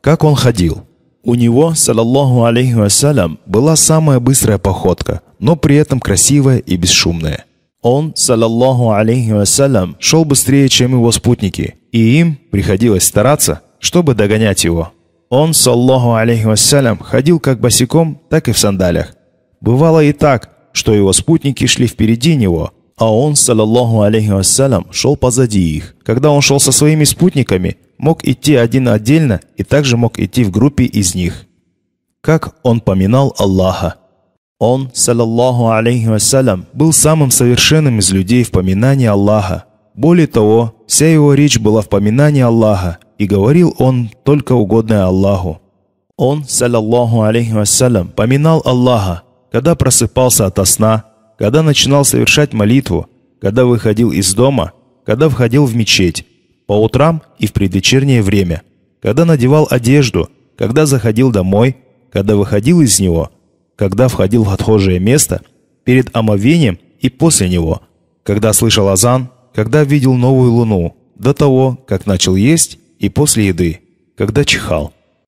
Как он ходил? У него, саллаллаху алейхи вассалям, была самая быстрая походка, но при этом красивая и бесшумная. Он, саллаллаху алейхи вассалям, шел быстрее, чем его спутники, и им приходилось стараться, чтобы догонять его. Он, саллаху алейхи вассалям, ходил как босиком, так и в сандалях. Бывало и так, что его спутники шли впереди него, а он, саллаллаху алейхи вассалям, шел позади их. Когда он шел со своими спутниками – мог идти один отдельно и также мог идти в группе из них. Как он поминал Аллаха. Он, саллаллаху алейхи вассалям, был самым совершенным из людей в поминании Аллаха. Более того, вся его речь была в поминании Аллаха, и говорил он только угодное Аллаху. Он, саллаллаху алейхи вассалям, поминал Аллаха, когда просыпался от сна, когда начинал совершать молитву, когда выходил из дома, когда входил в мечеть, по утрам и в предвечернее время, когда надевал одежду, когда заходил домой, когда выходил из него, когда входил в отхожее место, перед омовением и после него, когда слышал азан, когда видел новую луну, до того, как начал есть и после еды, когда чихал.